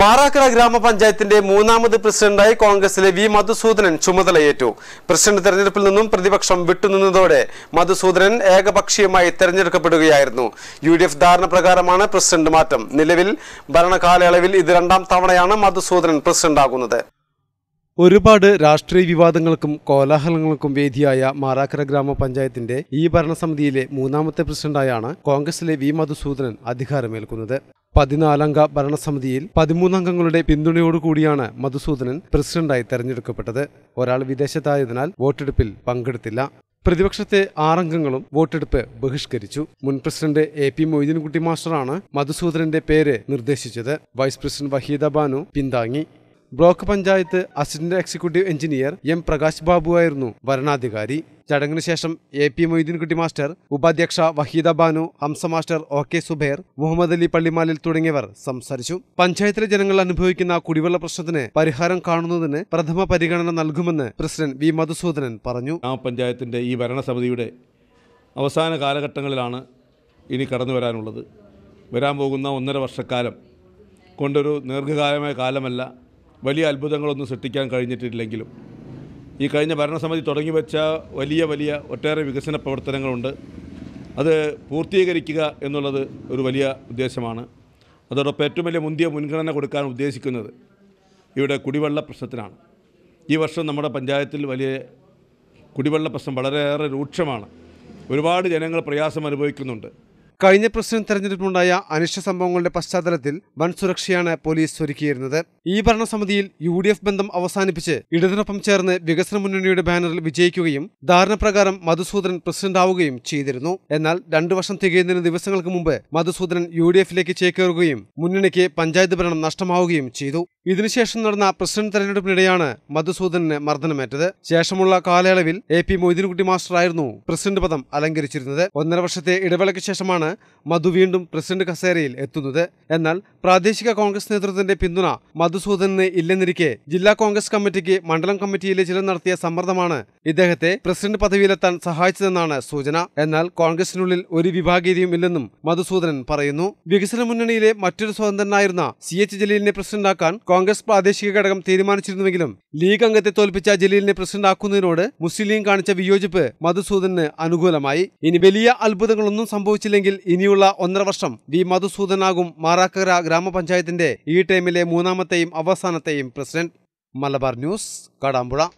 മാറാക്കര ഗ്രാമപഞ്ചായത്തിന്റെ മൂന്നാമത് പ്രസിഡന്റായി കോൺഗ്രസിലെ വി മധുസൂദനൻ ചുമതലയേറ്റു പ്രസിഡന്റ് തെരഞ്ഞെടുപ്പിൽ നിന്നും പ്രതിപക്ഷം വിട്ടുനിന്നതോടെ മധുസൂദനൻ ഏകപക്ഷീയമായി തെരഞ്ഞെടുക്കപ്പെടുകയായിരുന്നു യു ഡി എഫ് ധാരണ പ്രകാരമാണ് പ്രസിഡന്റ് മാറ്റം നിലവിൽ ഭരണകാലയളവിൽ ഇത് രണ്ടാം തവണയാണ് മധുസൂദനൻ പ്രസിഡന്റാകുന്നത് ഒരുപാട് രാഷ്ട്രീയ വിവാദങ്ങൾക്കും കോലാഹലങ്ങൾക്കും വേദിയായ മാറാക്കര ഗ്രാമപഞ്ചായത്തിന്റെ ഈ ഭരണസമിതിയിലെ മൂന്നാമത്തെ പ്രസിഡന്റായാണ് കോൺഗ്രസിലെ വി മധുസൂദനൻ അധികാരമേൽക്കുന്നത് പതിനാലംഗ ഭരണസമിതിയിൽ പതിമൂന്നംഗങ്ങളുടെ പിന്തുണയോടുകൂടിയാണ് മധുസൂദനൻ പ്രസിഡന്റായി തെരഞ്ഞെടുക്കപ്പെട്ടത് ഒരാൾ വിദേശത്തായതിനാൽ വോട്ടെടുപ്പിൽ പങ്കെടുത്തില്ല പ്രതിപക്ഷത്തെ ആറംഗങ്ങളും വോട്ടെടുപ്പ് ബഹിഷ്കരിച്ചു മുൻ പ്രസിഡന്റ് എ പി മൊയ്തീൻകുട്ടി മാസ്റ്ററാണ് മധുസൂദനന്റെ പേര് നിർദ്ദേശിച്ചത് വൈസ് പ്രസിഡന്റ് വഹീദ ബാനു പിന്താങ്ങി block panchayat assistant executive engineer M Prakash Babu ആയിരുന്നു ഭരണാധികാരി ചടങ്ങിന് ശേഷം എ പി മൊയ്തീൻകുട്ടി മാസ്റ്റർ ഉപാധ്യക്ഷ Waheeda Banu Hamsa master O K Zubair Muhammad Ali പള്ളിമാലിൽ തുടങ്ങിയവർ സംസാരിച്ചു പഞ്ചായത്തിലെ ജനങ്ങൾ അനുഭവിക്കുന്ന കുടിവെള്ള പ്രശ്നത്തിന് പരിഹാരം കാണുന്നതിന് പ്രഥമ പരിഗണന നൽകുമെന്ന് പ്രസിഡന്റ് വി മധുസൂദനൻ പറഞ്ഞു ആ പഞ്ചായത്തിന്റെ ഈ ഭരണസമിതിയുടെ അവസാന കാലഘട്ടങ്ങളിലാണ് ഇനി കടന്നു വരാനുള്ളത് വരാൻ പോകുന്ന ഒന്നര വർഷക്കാലം കൊണ്ടൊരു ദീർഘകാലമായ കാലമല്ല വലിയ അത്ഭുതങ്ങളൊന്നും സൃഷ്ടിക്കാൻ കഴിഞ്ഞിട്ടില്ലെങ്കിലും ഈ കഴിഞ്ഞ ഭരണസമിതി തുടങ്ങി വെച്ച വലിയ വലിയ ഒട്ടേറെ വികസന പ്രവർത്തനങ്ങളുണ്ട് അത് പൂർത്തീകരിക്കുക എന്നുള്ളത് ഒരു വലിയ ഉദ്ദേശമാണ് അതോടൊപ്പം ഏറ്റവും വലിയ മുന്തിയ മുൻഗണന കൊടുക്കാൻ ഉദ്ദേശിക്കുന്നത് ഇവിടെ കുടിവെള്ള പ്രശ്നത്തിനാണ് ഈ വർഷം നമ്മുടെ പഞ്ചായത്തിൽ വലിയ കുടിവെള്ള പ്രശ്നം വളരെയേറെ രൂക്ഷമാണ് ഒരുപാട് ജനങ്ങൾ പ്രയാസം അനുഭവിക്കുന്നുണ്ട് കഴിഞ്ഞ പ്രസിഡന്റ് തെരഞ്ഞെടുപ്പിലുണ്ടായ അനിഷ്ട സംഭവങ്ങളുടെ പശ്ചാത്തലത്തിൽ വൻ സുരക്ഷയാണ് പോലീസ് ഒരുക്കിയിരുന്നത് ഈ ഭരണസമിതിയിൽ യു ഡി എഫ് ബന്ധം അവസാനിപ്പിച്ച് ഇടതിനൊപ്പം ചേർന്ന് വികസന മുന്നണിയുടെ ബാനറിൽ വിജയിക്കുകയും ധാരണപ്രകാരം മധുസൂദനൻ പ്രസിഡന്റാവുകയും ചെയ്തിരുന്നു എന്നാൽ രണ്ടു വർഷം തികയുന്നതിന് ദിവസങ്ങൾക്ക് മുമ്പ് മധുസൂദനൻ യു ഡി എഫിലേക്ക് ചേക്കേറുകയും മുന്നണിക്ക് പഞ്ചായത്ത് ഭരണം നഷ്ടമാവുകയും ചെയ്തു ഇതിനുശേഷം നടന്ന പ്രസിഡന്റ് തെരഞ്ഞെടുപ്പിനിടെയാണ് മധുസൂദനന് മർദ്ദനമേറ്റത് ശേഷമുള്ള കാലയളവിൽ എ പി മൊയ്തീൻകുട്ടി മാസ്റ്ററായിരുന്നു പ്രസിഡന്റ് പദം അലങ്കരിച്ചിരുന്നത് ഒന്നര വർഷത്തെ ഇടവേളയ്ക്ക് ശേഷമാണ് മധു വീണ്ടും പ്രസിഡന്റ് കസേരയിൽ എത്തുന്നത് എന്നാൽ പ്രാദേശിക കോൺഗ്രസ് നേതൃത്വത്തിന്റെ പിന്തുണ മധുസൂദനന് ഇല്ലെന്നിരിക്കെ ജില്ലാ കോൺഗ്രസ് കമ്മിറ്റിക്ക് മണ്ഡലം കമ്മിറ്റിയിലെ ചിലർ നടത്തിയ സമ്മർദ്ദമാണ് ഇദ്ദേഹത്തെ പ്രസിഡന്റ് പദവിയിലെത്താൻ സഹായിച്ചതെന്നാണ് സൂചന എന്നാൽ കോൺഗ്രസിനുള്ളിൽ ഒരു വിഭാഗീയതയും ഇല്ലെന്നും മധുസൂദനൻ പറയുന്നു വികസന മുന്നണിയിലെ മറ്റൊരു സ്വതന്ത്രനായിരുന്ന സി എച്ച് ജലീലിനെ പ്രസിഡന്റാക്കാൻ കോൺഗ്രസ് പ്രാദേശിക ഘടകം തീരുമാനിച്ചിരുന്നുവെങ്കിലും ലീഗ് അംഗത്തെ തോൽപ്പിച്ച ജലീലിനെ പ്രസിഡന്റാക്കുന്നതിനോട് മുസ്ലിം ലീഗ് കാണിച്ച വിയോജിപ്പ് മധുസൂദന് അനുകൂലമായി ഇനി വലിയ അത്ഭുതങ്ങളൊന്നും സംഭവിച്ചില്ലെങ്കിൽ ഇനിയുള്ള ഒന്നര വർഷം വി മധുസൂദനാകും മാറാക്കര ഗ്രാമപഞ്ചായത്തിന്റെ ഈ ടൈമിലെ മൂന്നാമത്തെയും അവസാനത്തെയും പ്രസിഡന്റ് മലബാർ ന്യൂസ് കടാമ്പുഴ